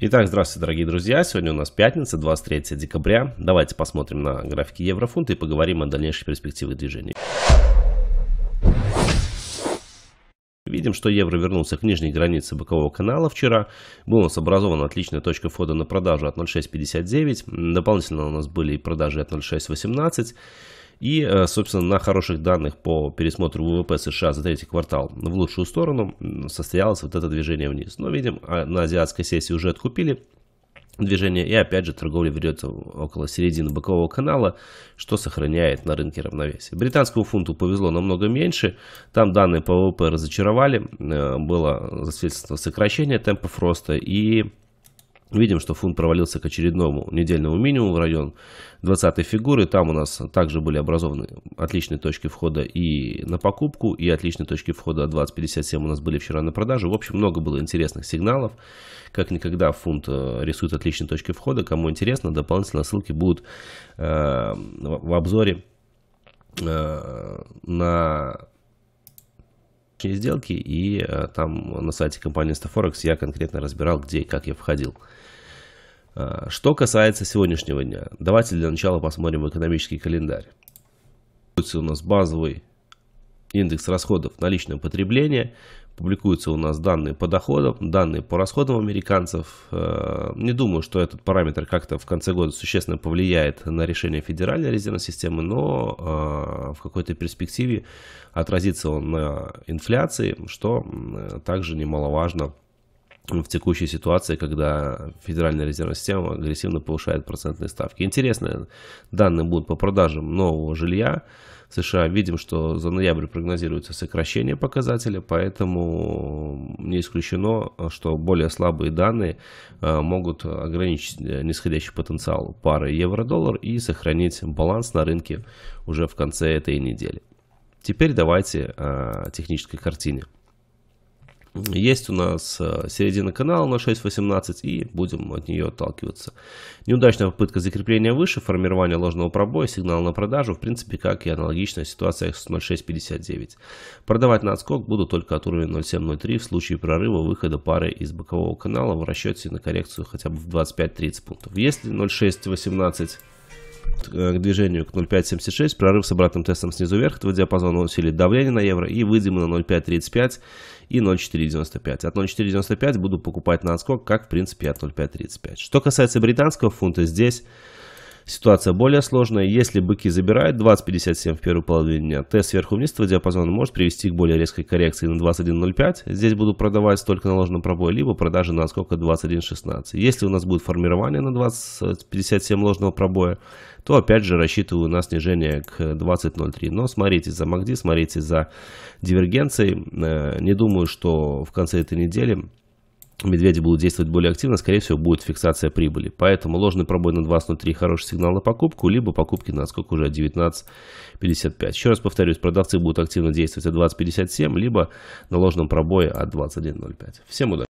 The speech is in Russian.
Итак, здравствуйте, дорогие друзья. Сегодня у нас пятница, 23 декабря. Давайте посмотрим на графики еврофунта и поговорим о дальнейшей перспективе движения. Видим, что евро вернулся к нижней границе бокового канала вчера. Был у нас образован отличная точка входа на продажу от 0.659. Дополнительно у нас были и продажи от 0.618. И, э, собственно, на хороших данных по пересмотру ВВП США за третий квартал в лучшую сторону состоялось вот это движение вниз. Но, видим, а, на азиатской сессии уже откупили движение и опять же торговля ведется около середины бокового канала, что сохраняет на рынке равновесие. Британскому фунту повезло намного меньше, там данные по ВВП разочаровали, э, было засвидетельствовано э, сокращение темпов роста и Видим, что фунт провалился к очередному недельному минимуму в район 20 фигуры. Там у нас также были образованы отличные точки входа и на покупку, и отличные точки входа 20.57 у нас были вчера на продажу. В общем, много было интересных сигналов. Как никогда фунт э, рисует отличные точки входа. Кому интересно, дополнительно ссылки будут э, в обзоре э, на сделки, и э, там на сайте компании Staforex я конкретно разбирал, где и как я входил. Э, что касается сегодняшнего дня, давайте для начала посмотрим экономический календарь. У нас базовый индекс расходов на личное потребление – публикуются у нас данные по доходам, данные по расходам американцев. Э, не думаю, что этот параметр как-то в конце года существенно повлияет на решение Федеральной резервной системы, но э, в какой-то перспективе отразится он на инфляции, что также немаловажно в текущей ситуации, когда Федеральная резервная система агрессивно повышает процентные ставки. Интересные данные будут по продажам нового жилья. США. Видим, что за ноябрь прогнозируется сокращение показателя, поэтому не исключено, что более слабые данные э, могут ограничить э, нисходящий потенциал пары евро-доллар и сохранить баланс на рынке уже в конце этой недели. Теперь давайте э, о технической картине. Есть у нас э, середина канала на 6.18 и будем от нее отталкиваться. Неудачная попытка закрепления выше, формирование ложного пробоя, сигнал на продажу, в принципе, как и аналогичная ситуация с 0.659. Продавать на отскок буду только от уровня 0.703 в случае прорыва выхода пары из бокового канала в расчете на коррекцию хотя бы в 25-30 пунктов. Если 0.618 Э, к движению к 0,576, прорыв с обратным тестом снизу вверх этого диапазона усилит давление на евро и выйдем на 0,535 и 0,495. От 0,495 буду покупать на отскок, как в принципе от 0,535. Что касается британского фунта, здесь Ситуация более сложная. Если быки забирают 20.57 в первую половину дня, тест сверху вниз этого диапазона может привести к более резкой коррекции на 21.05. Здесь буду продавать только на ложном пробое, либо продажи на отскока 21.16. Если у нас будет формирование на 20.57 ложного пробоя, то опять же рассчитываю на снижение к 20.03. Но смотрите за MACD, смотрите за дивергенцией. Э, не думаю, что в конце этой недели медведи будут действовать более активно, скорее всего, будет фиксация прибыли. Поэтому ложный пробой на 2.03 хороший сигнал на покупку, либо покупки на сколько уже 19.55. Еще раз повторюсь, продавцы будут активно действовать от 20.57, либо на ложном пробое от 21.05. Всем удачи!